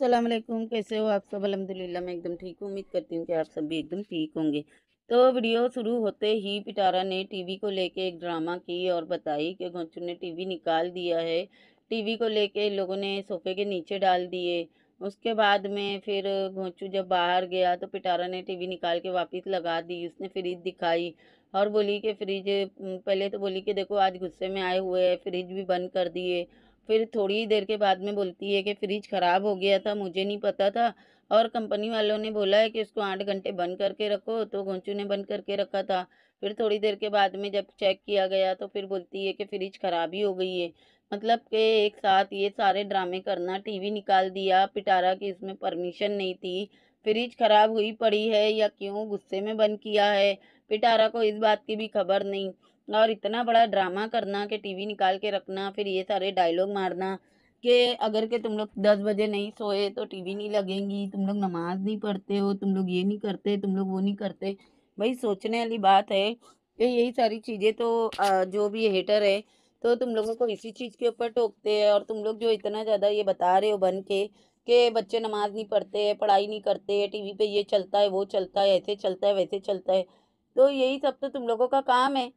असलम कैसे हो आप सब अलहमदिल्ला मैं एकदम ठीक हूँ उम्मीद करती हूँ कि आप सब भी एकदम ठीक होंगे तो वीडियो शुरू होते ही पिटारा ने टीवी को लेके एक ड्रामा की और बताई कि घोंचू ने टीवी निकाल दिया है टीवी को लेके लोगों ने सोफे के नीचे डाल दिए उसके बाद में फिर घोंचू जब बाहर गया तो पिटारा ने टी निकाल के वापस लगा दी उसने फ्रिज दिखाई और बोली कि फ्रिज पहले तो बोली कि देखो आज गुस्से में आए हुए हैं फ्रिज भी बंद कर दिए फिर थोड़ी देर के बाद में बोलती है कि फ्रिज ख़राब हो गया था मुझे नहीं पता था और कंपनी वालों ने बोला है कि उसको आठ घंटे बंद करके रखो तो घोंचू ने बंद करके रखा था फिर थोड़ी देर के बाद में जब चेक किया गया तो फिर बोलती है कि फ्रिज ख़राब ही हो गई है मतलब कि एक साथ ये सारे ड्रामे करना टीवी निकाल दिया पिटारा की इसमें परमिशन नहीं थी फ्रिज ख़राब हुई पड़ी है या क्यों गुस्से में बंद किया है पिटारा को इस बात की भी खबर नहीं और इतना बड़ा ड्रामा करना कि टीवी निकाल के रखना फिर ये सारे डायलॉग मारना कि अगर के तुम लोग दस बजे नहीं सोए तो टीवी नहीं लगेंगी तुम लोग नमाज नहीं पढ़ते हो तुम लोग ये नहीं करते तुम लोग वो नहीं करते भाई सोचने वाली बात है कि यही सारी चीज़ें तो जो भी हेटर है तो तुम लोगों को इसी चीज़ के ऊपर टोकते हैं और तुम लोग जो इतना ज़्यादा ये बता रहे हो बन के कि बच्चे नमाज नहीं पढ़ते हैं पढ़ाई नहीं करते हैं टीवी पे ये चलता है वो चलता है ऐसे चलता है वैसे चलता है तो यही सब तो तुम लोगों का काम है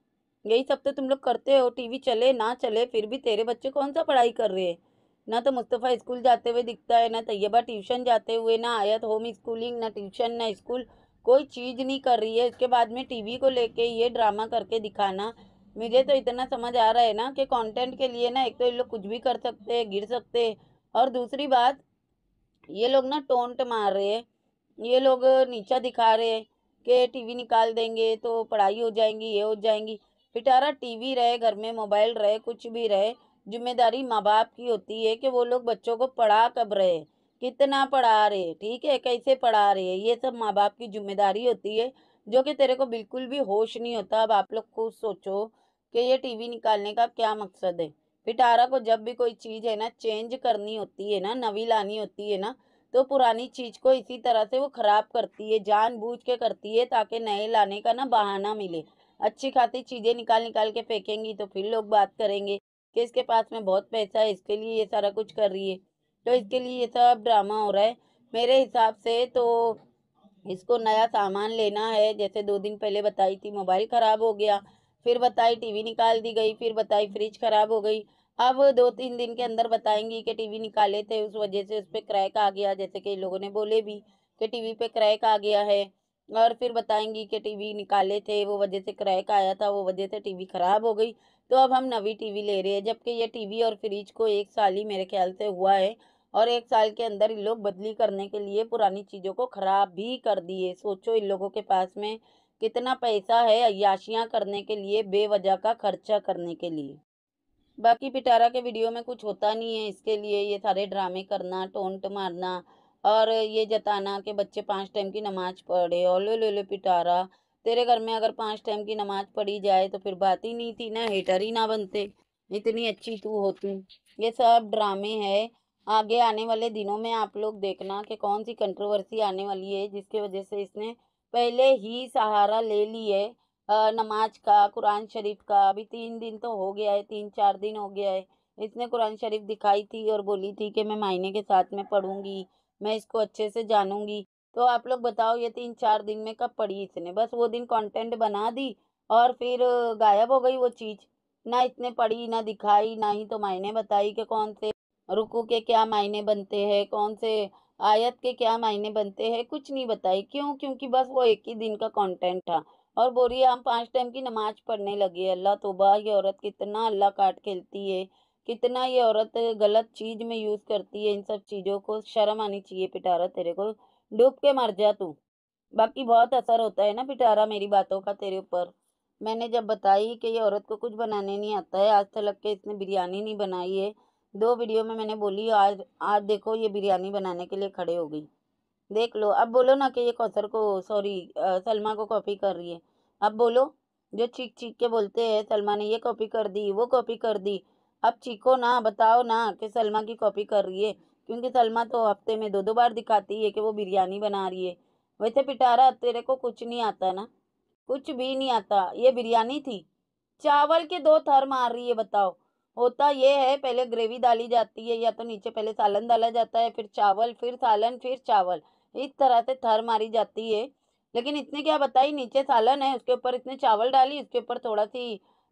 यही सब तो तुम लोग करते हो टीवी चले ना चले फिर भी तेरे बच्चे कौन सा पढ़ाई कर रहे हैं ना तो मुस्तफ़ा स्कूल जाते हुए दिखता है ना तैयबा ट्यूशन जाते हुए ना आयत होम स्कूलिंग ना ट्यूशन ना स्कूल कोई चीज़ नहीं कर रही है इसके बाद में टीवी को लेके ये ड्रामा करके दिखाना मुझे तो इतना समझ आ रहा है ना कि कॉन्टेंट के लिए ना एक तो ये लोग कुछ भी कर सकते हैं गिर सकते हैं और दूसरी बात ये लोग ना टोंट मार रहे हैं ये लोग नीचा दिखा रहे हैं कि टी निकाल देंगे तो पढ़ाई हो जाएंगी ये हो जाएंगी पिटारा टीवी रहे घर में मोबाइल रहे कुछ भी रहे जिम्मेदारी माँ बाप की होती है कि वो लोग बच्चों को पढ़ा कब रहे कितना पढ़ा रहे ठीक है कैसे पढ़ा रहे ये सब माँ बाप की जिम्मेदारी होती है जो कि तेरे को बिल्कुल भी होश नहीं होता अब आप लोग खुद सोचो कि ये टीवी निकालने का क्या मकसद है पिटारा को जब भी कोई चीज़ है ना चेंज करनी होती है ना नवी लानी होती है ना तो पुरानी चीज़ को इसी तरह से वो ख़राब करती है जानबूझ के करती है ताकि नए लाने का ना बहाना मिले अच्छी खासी चीज़ें निकाल निकाल के फेंकेंगी तो फिर लोग बात करेंगे कि इसके पास में बहुत पैसा है इसके लिए ये सारा कुछ कर रही है तो इसके लिए ये सब ड्रामा हो रहा है मेरे हिसाब से तो इसको नया सामान लेना है जैसे दो दिन पहले बताई थी मोबाइल ख़राब हो गया फिर बताई टीवी निकाल दी गई फिर बताई फ्रिज ख़राब हो गई अब दो तीन दिन के अंदर बताएंगी कि टीवी निकाले थे उस वजह से उस पर क्रैक आ गया जैसे कि लोगों ने बोले भी कि टीवी पे क्रैक आ गया है और फिर बताएंगी कि टीवी निकाले थे वो वजह से क्रैक आया था वो वजह से टीवी ख़राब हो गई तो अब हम नवी टीवी ले रहे हैं जबकि ये टीवी और फ्रिज को एक साल ही मेरे ख्याल से हुआ है और एक साल के अंदर इन लोग बदली करने के लिए पुरानी चीज़ों को ख़राब भी कर दिए सोचो इन लोगों के पास में कितना पैसा है अयाशियाँ करने के लिए बेवजह का खर्चा करने के लिए बाकी पिटारा के वीडियो में कुछ होता नहीं है इसके लिए ये सारे ड्रामे करना टोंट मारना और ये जताना कि बच्चे पाँच टाइम की नमाज़ पढ़े और ले ले पिटारा तेरे घर में अगर पाँच टाइम की नमाज़ पढ़ी जाए तो फिर बात ही नहीं थी ना हेटर ही ना बनते इतनी अच्छी तू होती ये सब ड्रामे है आगे आने वाले दिनों में आप लोग देखना कि कौन सी कंट्रोवर्सी आने वाली है जिसके वजह से इसने पहले ही सहारा ले लिए नमाज का कुरान शरीफ का अभी तीन दिन तो हो गया है तीन चार दिन हो गया है इसने कुरान शरीफ दिखाई थी और बोली थी कि मैं मायने के साथ में पढ़ूँगी मैं इसको अच्छे से जानूंगी तो आप लोग बताओ ये तीन चार दिन में कब पढ़ी इसने बस वो दिन कंटेंट बना दी और फिर गायब हो गई वो चीज़ ना इसने पढ़ी ना दिखाई ना ही तो मायने बताई कि कौन से रुकू के क्या मायने बनते हैं कौन से आयत के क्या मायने बनते हैं कुछ नहीं बताई क्यों क्योंकि बस वो एक ही दिन का कंटेंट था और बोलिए हम पांच टाइम की नमाज पढ़ने लगे अल्लाह तोबा ये औरत कितना अल्लाह काट खेलती है कितना ये औरत गलत चीज़ में यूज़ करती है इन सब चीज़ों को शर्म आनी चाहिए पिटारा तेरे को डूब के मर जा तू बाकी बहुत असर होता है ना पिटारा मेरी बातों का तेरे ऊपर मैंने जब बताई कि ये औरत को कुछ बनाने नहीं आता है आज तक के इसने बिरयानी नहीं बनाई है दो वीडियो में मैंने बोली आज आज देखो ये बिरयानी बनाने के लिए खड़े हो गई देख लो अब बोलो ना कि ये कौसर को सॉरी सलमा को कॉपी कर रही है अब बोलो जो चीख चीख के बोलते हैं सलमा ने ये कॉपी कर दी वो कॉपी कर दी अब चीखो ना बताओ ना कि सलमा की कॉपी कर रही है क्योंकि सलमा तो हफ्ते में दो दो बार दिखाती है कि वो बिरयानी बना रही है वैसे पिटारा तेरे को कुछ नहीं आता ना कुछ भी नहीं आता ये बिरयानी थी चावल के दो थर मार रही है बताओ होता ये है पहले ग्रेवी डाली जाती है या तो नीचे पहले सालन डाला जाता है फिर चावल फिर सालन फिर चावल इस तरह से थर मारी जाती है लेकिन इसने क्या बताई नीचे सालन है उसके ऊपर इसने चावल डाली उसके ऊपर थोड़ा सी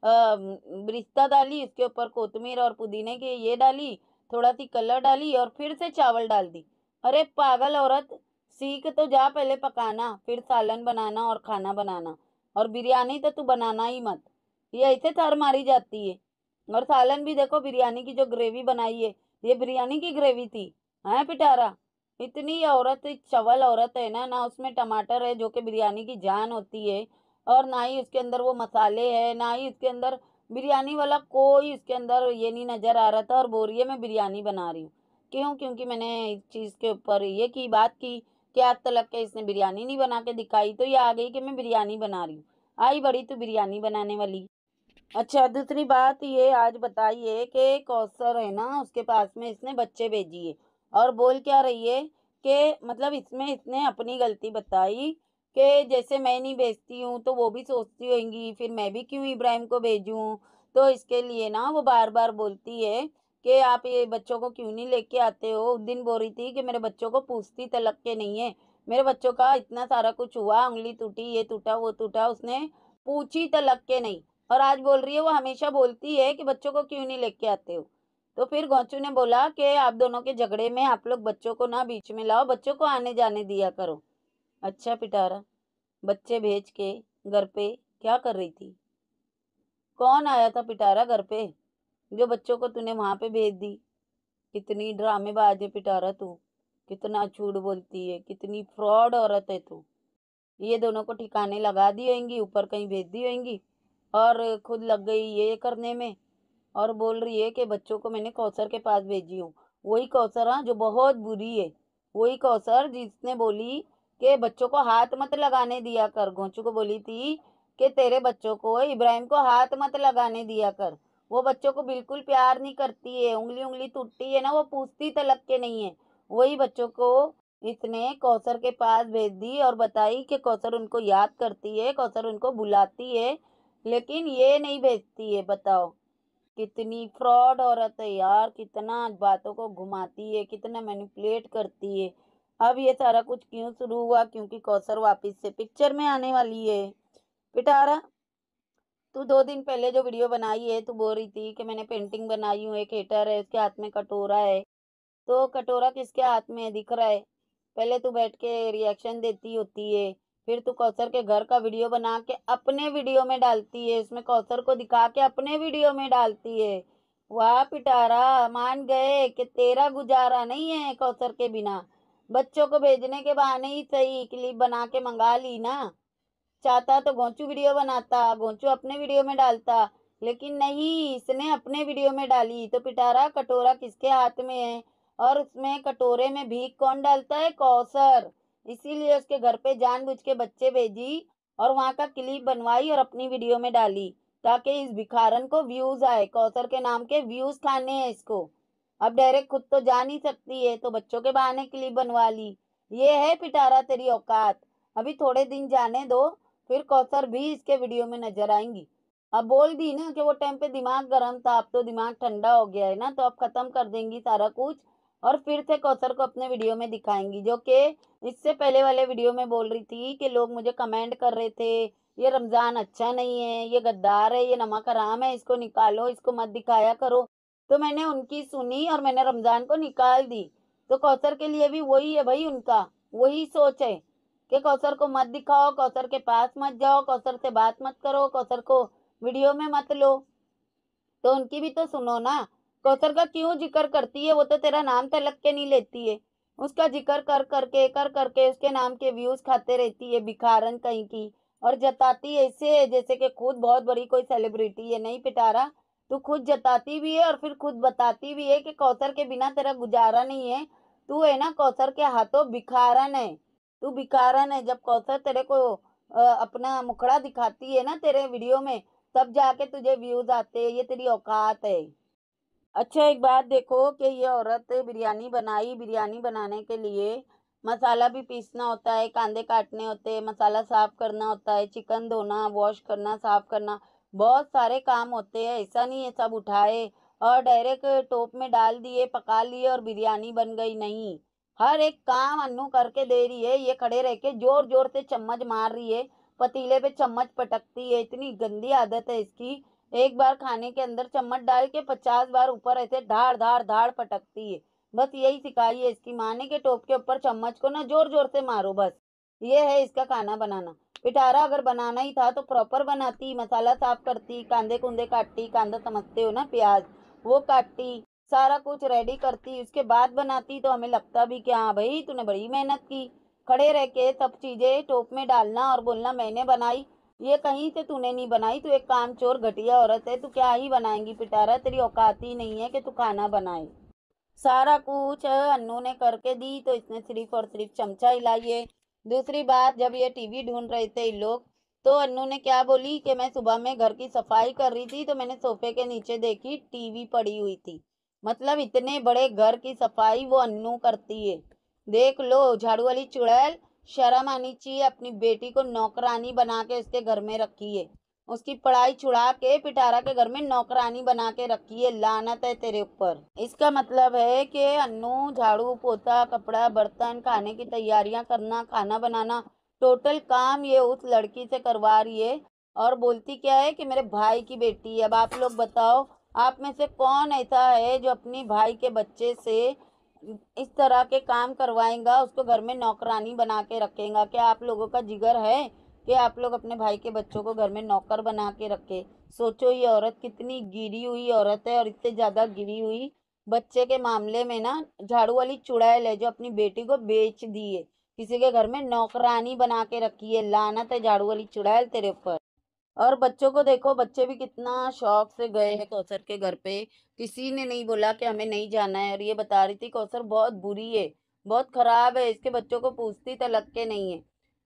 रिश्ता डाली उसके ऊपर कोतमीर और पुदीने के ये डाली थोड़ा सी कलर डाली और फिर से चावल डाल दी अरे पागल औरत सीख तो जा पहले पकाना फिर सालन बनाना और खाना बनाना और बिरयानी तो तू बनाना ही मत ये ऐसे थर मारी जाती है और सालन भी देखो बिरयानी की जो ग्रेवी बनाई है ये बिरयानी की ग्रेवी थी है पिटारा इतनी औरत चवल औरत है ना ना उसमें टमाटर है जो कि बिरयानी की जान होती है और ना ही उसके अंदर वो मसाले है ना ही उसके अंदर बिरयानी वाला कोई उसके अंदर ये नहीं नज़र आ रहा था और बोरिए मैं बिरयानी बना रही हूँ क्यों क्योंकि मैंने इस चीज़ के ऊपर ये की बात की कि आज तलक के इसने बिरयानी नहीं बना के दिखाई तो ये आ गई कि मैं बिरयानी बना रही हूँ आई बड़ी तो बिरयानी बनाने वाली अच्छा दूसरी बात ये आज बताइए कि कौसर है ना उसके पास में इसने बच्चे भेजिए और बोल क्या रही है कि मतलब इसमें इसने अपनी गलती बताई कि जैसे मैं नहीं भेजती हूँ तो वो भी सोचती होंगी फिर मैं भी क्यों इब्राहिम को भेजूँ तो इसके लिए ना वो बार बार बोलती है कि आप ये बच्चों को क्यों नहीं लेके आते हो उस दिन बोल रही थी कि मेरे बच्चों को पूछती तलक के नहीं है मेरे बच्चों का इतना सारा कुछ हुआ उंगली टूटी ये टूटा वो टूटा उसने पूछी तलक के नहीं और आज बोल रही है वो हमेशा बोलती है कि बच्चों को क्यों नहीं लेके आते हो तो फिर गौचू ने बोला कि आप दोनों के झगड़े में आप लोग बच्चों को ना बीच में लाओ बच्चों को आने जाने दिया करो अच्छा पिटारा बच्चे भेज के घर पे क्या कर रही थी कौन आया था पिटारा घर पे जो बच्चों को तूने वहाँ पे भेज दी कितनी ड्रामेबाज है पिटारा तू कितना छूट बोलती है कितनी फ्रॉड औरत है तू ये दोनों को ठिकाने लगा दी होंगी ऊपर कहीं भेज दी होंगी और खुद लग गई ये करने में और बोल रही है कि बच्चों को मैंने कौसर के पास भेजी हूँ वही कौसर हाँ जो बहुत बुरी है वही कौसर जिसने बोली कि बच्चों को हाथ मत लगाने दिया कर घोंचू को बोली थी कि तेरे बच्चों को इब्राहिम को हाथ मत लगाने दिया कर वो बच्चों को बिल्कुल प्यार नहीं करती है उंगली उंगली टूटती है ना वो पूछती तलक के नहीं है वही बच्चों को इसने कौसर के पास भेज दी और बताई कि कौसर उनको याद करती है कौसर उनको बुलाती है लेकिन ये नहीं भेजती है बताओ कितनी फ्रॉड औरत है यार कितना बातों को घुमाती है कितना मैनिपुलेट करती है अब ये सारा कुछ क्यों शुरू हुआ क्योंकि कौसर वापिस से पिक्चर में आने वाली है पिटारा तू दो दिन पहले जो वीडियो बनाई है तू बोल रही थी कि मैंने पेंटिंग बनाई हूँ एक हेटर है उसके हाथ में कटोरा है तो कटोरा किसके हाथ में दिख रहा है पहले तू बैठ के रिएक्शन देती होती है फिर तू कौसर के घर का वीडियो बना के अपने वीडियो में डालती है इसमें कौसर को दिखा के अपने वीडियो में डालती है वाह पिटारा मान गए कि तेरा गुजारा नहीं है कौसर के बिना बच्चों को भेजने के बहाने ही सही क्लिप बना के मंगा ली ना चाहता तो गोंचू वीडियो बनाता गोचू अपने वीडियो में डालता लेकिन नहीं इसने अपने वीडियो में डाली तो पिटारा कटोरा किसके हाथ में है और उसमें कटोरे में भीख कौन डालता है कौसर इसीलिए उसके घर पे जानबूझ के बच्चे भेजी और वहाँ का क्लिप बनवाई और अपनी वीडियो में डाली ताकि इस भिखारन को व्यूज आए कौसर के नाम के व्यूज खाने हैं इसको अब डायरेक्ट खुद तो जा नहीं सकती है तो बच्चों के बहाने के लिए बनवा ली ये है पिटारा तेरी औकात अभी थोड़े दिन जाने दो फिर कौसर भी इसके वीडियो में नजर आएंगी अब बोल दी ना कि वो टाइम पे दिमाग गर्म था अब तो दिमाग ठंडा हो गया है ना तो अब खत्म कर देंगी सारा कुछ और फिर से कौसर को अपने वीडियो में दिखाएंगी जो कि इससे पहले वाले वीडियो में बोल रही थी कि लोग मुझे कमेंट कर रहे थे ये रमज़ान अच्छा नहीं है ये गद्दार है ये नमक हराम है इसको निकालो इसको मत दिखाया करो तो मैंने उनकी सुनी और मैंने रमज़ान को निकाल दी तो कौसर के लिए भी वही है भाई उनका वही सोच है कि कौसर को मत दिखाओ कौसर के पास मत जाओ कौसर से बात मत करो कौसर को वीडियो में मत लो तो उनकी भी तो सुनो ना कौसर का क्यों जिक्र करती है वो तो तेरा नाम तलक के नहीं लेती है उसका जिक्र कर करके कर करके उसके नाम के व्यूज खाते रहती है भिखारन कहीं की और जताती ऐसे जैसे कि खुद बहुत बड़ी कोई सेलिब्रिटी है नहीं पिटारा तू खुद जताती भी है और फिर खुद बताती भी है कि कौथर के बिना तेरा गुजारा नहीं है तू है ना कौथर के हाथों भिखारन है तू भिखारन है जब कौथर तेरे को अपना मुखड़ा दिखाती है ना तेरे वीडियो में तब जाके तुझे व्यूज आते हैं ये तेरी औकात है अच्छा एक बात देखो कि ये औरत बिरयानी बनाई बिरयानी बनाने के लिए मसाला भी पीसना होता है कांदे काटने होते हैं मसाला साफ़ करना होता है चिकन धोना वॉश करना साफ़ करना बहुत सारे काम होते हैं ऐसा नहीं है सब उठाए और डायरेक्ट टोप में डाल दिए पका लिए और बिरयानी बन गई नहीं हर एक काम अन्नू करके दे रही है ये खड़े रह के जोर जोर से चम्मच मार रही है पतीले पे चम्मच पटकती है इतनी गंदी आदत है इसकी एक बार खाने के अंदर चम्मच डाल के पचास बार ऊपर ऐसे धार धार धाड़ पटकती है बस यही सिखाई है इसकी माने के टोप के ऊपर चम्मच को ना जोर जोर से मारो बस ये है इसका खाना बनाना पिटारा अगर बनाना ही था तो प्रॉपर बनाती मसाला साफ करती कांदे कुंदे काटती कांदा समझते हो ना प्याज वो काटती सारा कुछ रेडी करती उसके बाद बनाती तो हमें लगता भी कि हाँ भाई तूने बड़ी मेहनत की खड़े रह के सब चीज़ें टोप में डालना और बोलना मैंने बनाई ये कहीं से तूने नहीं बनाई तू एक काम चोर घटिया औरत है तू क्या ही बनाएंगी पिटारा तेरी औकात ही नहीं है कि तू खाना बनाए सारा कुछ अन्नू ने करके दी तो इसने सिर्फ और सिर्फ चमचा हिलाइए दूसरी बात जब ये टीवी ढूंढ रहे थे लोग तो अन्नू ने क्या बोली कि मैं सुबह में घर की सफाई कर रही थी तो मैंने सोफे के नीचे देखी टीवी पड़ी हुई थी मतलब इतने बड़े घर की सफाई वो अन्नू करती है देख लो झाड़ू वाली चुड़ैल शर्म आनी चाहिए अपनी बेटी को नौकरानी बना के उसके घर में रखी है उसकी पढ़ाई छुड़ा के पिटारा के घर में नौकरानी बना के रखी है लानत है तेरे ऊपर इसका मतलब है कि अन्नू झाड़ू पोता कपड़ा बर्तन खाने की तैयारियां करना खाना बनाना टोटल काम ये उस लड़की से करवा रही है और बोलती क्या है कि मेरे भाई की बेटी है अब आप लोग बताओ आप में से कौन ऐसा है जो अपनी भाई के बच्चे से इस तरह के काम करवाएगा उसको घर में नौकरानी बना के रखेगा क्या आप लोगों का जिगर है कि आप लोग अपने भाई के बच्चों को घर में नौकर बना के रखे सोचो ये औरत कितनी गिरी हुई औरत है और इतने ज़्यादा गिरी हुई बच्चे के मामले में ना झाड़ू वाली चुड़ैल है जो अपनी बेटी को बेच दी है किसी के घर में नौकरानी बना के रखी है लानत है झाड़ू वाली चुड़ैल तेरे ऊपर और बच्चों को देखो बच्चे भी कितना शौक से गए हैं कौसर के घर पे किसी ने नहीं बोला कि हमें नहीं जाना है और ये बता रही थी कौसर बहुत बुरी है बहुत ख़राब है इसके बच्चों को पूछती लग के नहीं है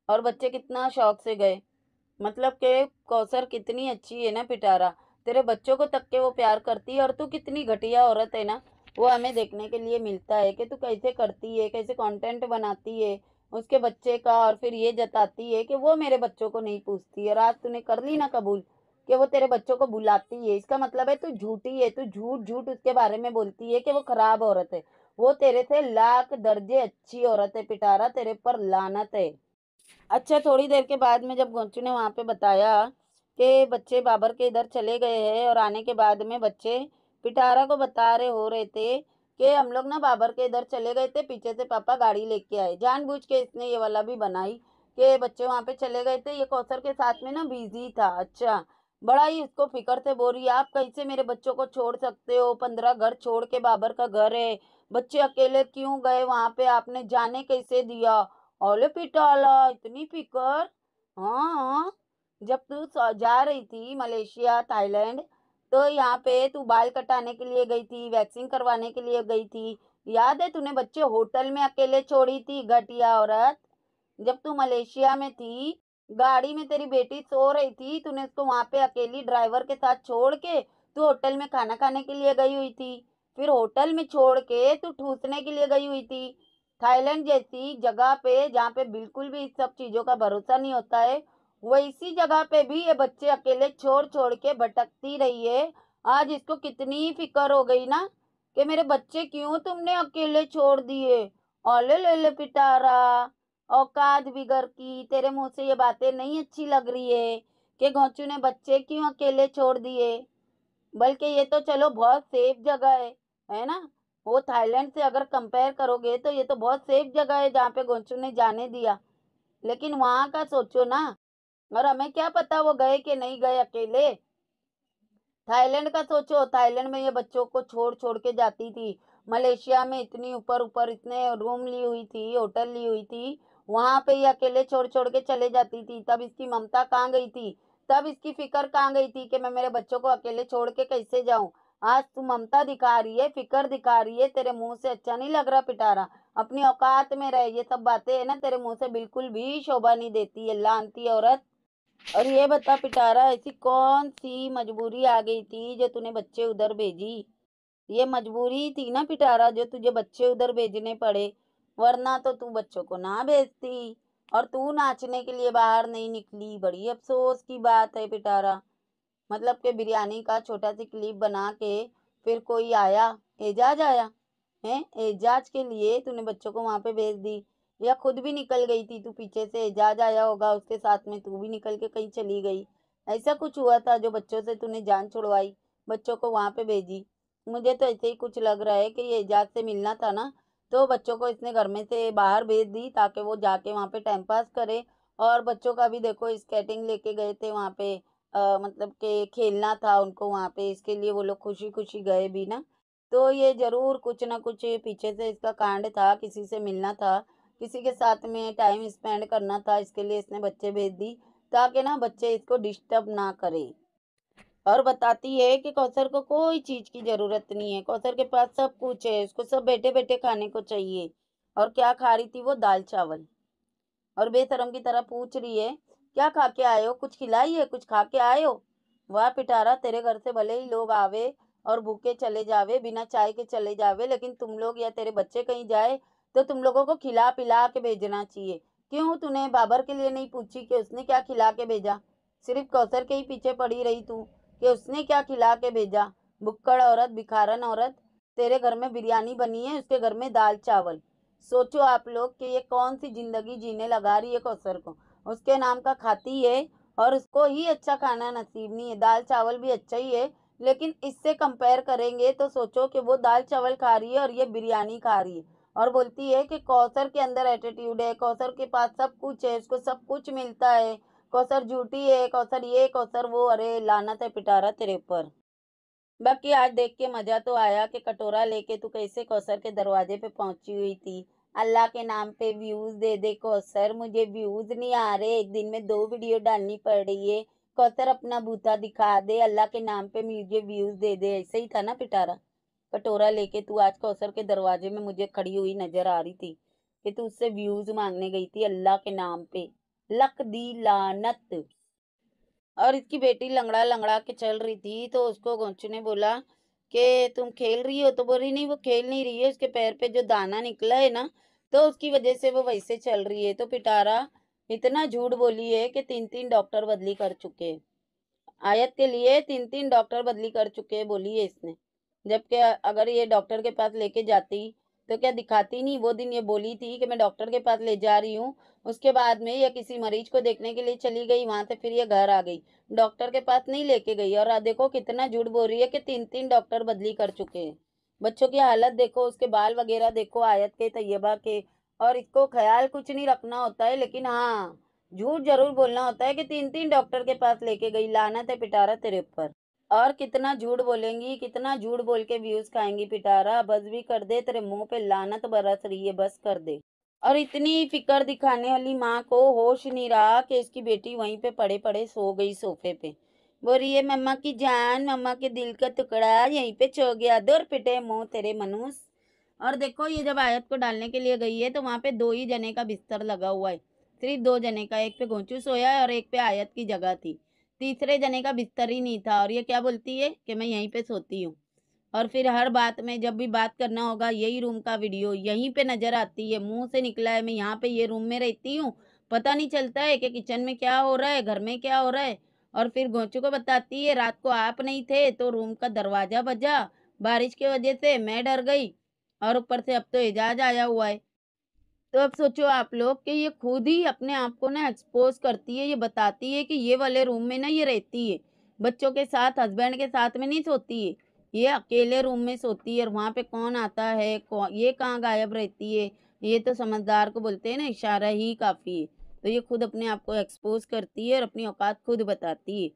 और बच्चे कितना शौक से गए मतलब के कौसर कितनी अच्छी है ना पिटारा तेरे बच्चों को तक के वो प्यार करती है और तू कितनी घटिया औरत है ना वो हमें देखने के लिए मिलता है कि तू कैसे करती है कैसे कंटेंट बनाती है उसके बच्चे का और फिर ये जताती है कि वो मेरे बच्चों को नहीं पूछती और आज तूने कर ली ना कबूल कि वो तेरे बच्चों को बुलाती है इसका मतलब है तू झूठी है तू झूठ झूठ उसके बारे में बोलती है कि वो खराब औरत है वो तेरे से लाख दर्जे अच्छी औरत है पिटारा तेरे पर लानत है अच्छा थोड़ी देर के बाद में जब गोंचू ने वहाँ पे बताया कि बच्चे बाबर के इधर चले गए हैं और आने के बाद में बच्चे पिटारा को बता रहे हो रहे थे कि हम लोग ना बाबर के इधर चले गए थे पीछे से पापा गाड़ी लेके आए जानबूझ के इसने ये वाला भी बनाई कि बच्चे वहाँ पे चले गए थे ये कौसर के साथ में ना बिजी था अच्छा बड़ा ही इसको फिक्र थे बोल रही आप कैसे मेरे बच्चों को छोड़ सकते हो पंद्रह घर छोड़ के बाबर का घर है बच्चे अकेले क्यों गए वहाँ पे आपने जाने कैसे दिया ओले पिटाला इतनी फिकर हाँ जब तू जा रही थी मलेशिया थाईलैंड तो यहाँ पे तू बाल कटाने के लिए गई थी वैक्सिंग करवाने के लिए गई थी याद है तूने बच्चे होटल में अकेले छोड़ी थी घटिया औरत जब तू मलेशिया में थी गाड़ी में तेरी बेटी सो रही थी तूने उसको वहाँ पे अकेली ड्राइवर के साथ छोड़ के तू होटल में खाना खाने के लिए गई हुई थी फिर होटल में छोड़ के तू ठूसने के लिए गई हुई थी थाईलैंड जैसी जगह पे जहाँ पे बिल्कुल भी इस सब चीज़ों का भरोसा नहीं होता है वैसी जगह पे भी ये बच्चे अकेले छोड़ छोड़ के भटकती रही है आज इसको कितनी फिक्र हो गई ना कि मेरे बच्चे क्यों तुमने अकेले छोड़ दिए ओले ले ले पिटारा औकात बिगर की तेरे मुंह से ये बातें नहीं अच्छी लग रही है कि घोंचू ने बच्चे क्यों अकेले छोड़ दिए बल्कि ये तो चलो बहुत सेफ जगह है है ना वो थाईलैंड से अगर कंपेयर करोगे तो ये तो बहुत सेफ जगह है जहाँ पे गोंचू ने जाने दिया लेकिन वहाँ का सोचो ना और हमें क्या पता वो गए कि नहीं गए अकेले थाईलैंड का सोचो थाईलैंड में ये बच्चों को छोड़ छोड़ के जाती थी मलेशिया में इतनी ऊपर ऊपर इतने रूम ली हुई थी होटल ली हुई थी वहाँ पे ये अकेले छोड़ छोड़ के चले जाती थी तब इसकी ममता कहाँ गई थी तब इसकी फिक्र कहाँ गई थी कि मैं मेरे बच्चों को अकेले छोड़ के कैसे जाऊँ आज तू ममता दिखा रही है फिकर दिखा रही है तेरे मुंह से अच्छा नहीं लग रहा पिटारा अपनी औकात में रहे ये सब बातें है ना तेरे मुंह से बिल्कुल भी शोभा नहीं देती है लानती औरत और ये बता पिटारा ऐसी कौन सी मजबूरी आ गई थी जो तूने बच्चे उधर भेजी ये मजबूरी थी ना पिटारा जो तुझे बच्चे उधर भेजने पड़े वरना तो तू बच्चों को ना भेजती और तू नाचने के लिए बाहर नहीं निकली बड़ी अफसोस की बात है पिटारा मतलब कि बिरयानी का छोटा सी क्लिप बना के फिर कोई आया एजाज आया है एजाज के लिए तूने बच्चों को वहाँ पे भेज दी या खुद भी निकल गई थी तू पीछे से एजाज आया होगा उसके साथ में तू भी निकल के कहीं चली गई ऐसा कुछ हुआ था जो बच्चों से तूने जान छुड़वाई बच्चों को वहाँ पे भेजी मुझे तो ऐसे ही कुछ लग रहा है कि ये एजाज से मिलना था ना तो बच्चों को इसने घर में से बाहर भेज दी ताकि वो जाके वहाँ पे टाइम पास करे और बच्चों का भी देखो स्केटिंग लेके गए थे वहाँ पे आ, मतलब के खेलना था उनको वहाँ पे इसके लिए वो लोग खुशी खुशी गए भी ना तो ये ज़रूर कुछ ना कुछ पीछे से इसका कांड था किसी से मिलना था किसी के साथ में टाइम स्पेंड करना था इसके लिए इसने बच्चे भेज दी ताकि ना बच्चे इसको डिस्टर्ब ना करें और बताती है कि कौसर को कोई चीज़ की ज़रूरत नहीं है कौसर के पास सब कुछ है उसको सब बैठे बैठे खाने को चाहिए और क्या खा रही थी वो दाल चावल और बेतरम की तरह पूछ रही है क्या खा के आए हो कुछ खिलाई है कुछ खा के आए हो वाह पिटारा तेरे घर से भले ही लोग आवे और भूखे चले जावे बिना चाय के चले जावे लेकिन तुम लोग या तेरे बच्चे कहीं जाए तो तुम लोगों को खिला पिला के भेजना चाहिए क्यों तूने बाबर के लिए नहीं पूछी कि उसने क्या खिला के भेजा सिर्फ कौसर के ही पीछे पड़ी रही तू कि उसने क्या खिला के भेजा बुक्कड़ औरत भिखारन औरत तेरे घर में बिरयानी बनी है उसके घर में दाल चावल सोचो आप लोग कि ये कौन सी जिंदगी जीने लगा रही है कौसर को उसके नाम का खाती है और उसको ही अच्छा खाना नसीब नहीं है दाल चावल भी अच्छा ही है लेकिन इससे कंपेयर करेंगे तो सोचो कि वो दाल चावल खा रही है और ये बिरयानी खा रही है और बोलती है कि कौसर के अंदर एटीट्यूड है कौसर के पास सब कुछ है उसको सब कुछ मिलता है कौसर झूठी है कौसर ये कौसर वो अरे लाना था पिटारा तेरे ऊपर बाकी आज देख के मज़ा तो आया कि कटोरा लेके तू कैसे कौसर के दरवाजे पे पहुंची हुई थी अल्लाह के नाम पे व्यूज़ दे दे कौसर मुझे व्यूज़ नहीं आ रहे एक दिन में दो वीडियो डालनी पड़ रही है कौसर अपना बूता दिखा दे अल्लाह के नाम पे मुझे व्यूज़ दे दे ऐसे ही था ना पिटारा कटोरा लेके तू आज कौसर के दरवाजे में मुझे खड़ी हुई नज़र आ रही थी कि तू उससे व्यूज़ मांगने गई थी अल्लाह के नाम पे लक दी लानत और इसकी बेटी लंगड़ा लंगड़ा के चल रही थी तो उसको गोंचू ने बोला कि तुम खेल रही हो तो बोल रही नहीं वो खेल नहीं रही है उसके पैर पे जो दाना निकला है ना तो उसकी वजह से वो वैसे चल रही है तो पिटारा इतना झूठ बोली है कि तीन तीन डॉक्टर बदली कर चुके हैं आयत के लिए तीन तीन डॉक्टर बदली कर चुके हैं बोली है इसने जबकि अगर ये डॉक्टर के पास लेके जाती तो क्या दिखाती नहीं वो दिन ये बोली थी कि मैं डॉक्टर के पास ले जा रही हूँ उसके बाद में यह किसी मरीज को देखने के लिए चली गई वहाँ से फिर ये घर आ गई डॉक्टर के पास नहीं लेके गई और देखो कितना झूठ बोल रही है कि तीन तीन डॉक्टर बदली कर चुके हैं बच्चों की हालत देखो उसके बाल वगैरह देखो आयत के तयबा के और इसको ख्याल कुछ नहीं रखना होता है लेकिन हाँ झूठ जरूर बोलना होता है कि तीन तीन डॉक्टर के पास लेके गई लाना थे पिटारा तेरे ऊपर और कितना झूठ बोलेंगी कितना झूठ बोल के व्यूज खाएंगी पिटारा बस भी कर दे तेरे मुंह पे लानत बरस रही है बस कर दे और इतनी फिक्र दिखाने वाली माँ को होश नहीं रहा कि इसकी बेटी वहीं पे पड़े पड़े सो गई सोफे पे बोल रही है मम्मा की जान मम्मा के दिल का टुकड़ा यहीं पे चो गया दुर पिटे मुँह तेरे मनुष और देखो ये जब आयत को डालने के लिए गई है तो वहाँ पे दो ही जने का बिस्तर लगा हुआ है सिर्फ दो जने का एक पे घोंचू सोया है और एक पे आयत की जगह थी तीसरे जने का बिस्तर ही नहीं था और ये क्या बोलती है कि मैं यहीं पे सोती हूँ और फिर हर बात में जब भी बात करना होगा यही रूम का वीडियो यहीं पे नज़र आती है मुंह से निकला है मैं यहाँ पे ये रूम में रहती हूँ पता नहीं चलता है कि किचन में क्या हो रहा है घर में क्या हो रहा है और फिर घोंचू को बताती है रात को आप नहीं थे तो रूम का दरवाज़ा बजा बारिश की वजह से मैं डर गई और ऊपर से अब तो एजाज आया हुआ है तो अब सोचो आप लोग कि ये खुद ही अपने आप को ना एक्सपोज करती है ये बताती है कि ये वाले रूम में ना ये रहती है बच्चों के साथ हस्बैंड के साथ में नहीं सोती है ये अकेले रूम में सोती है और वहाँ पे कौन आता है कौन ये कहाँ गायब रहती है ये तो समझदार को बोलते हैं ना इशारा ही काफ़ी है तो ये खुद अपने आप को एक्सपोज करती है और अपनी औकात खुद बताती है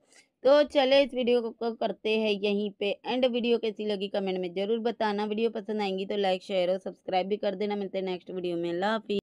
तो चले इस वीडियो को करते हैं यहीं पे एंड वीडियो कैसी लगी कमेंट में ज़रूर बताना वीडियो पसंद आएंगी तो लाइक शेयर और सब्सक्राइब भी कर देना मिलते हैं नेक्स्ट वीडियो में लाफी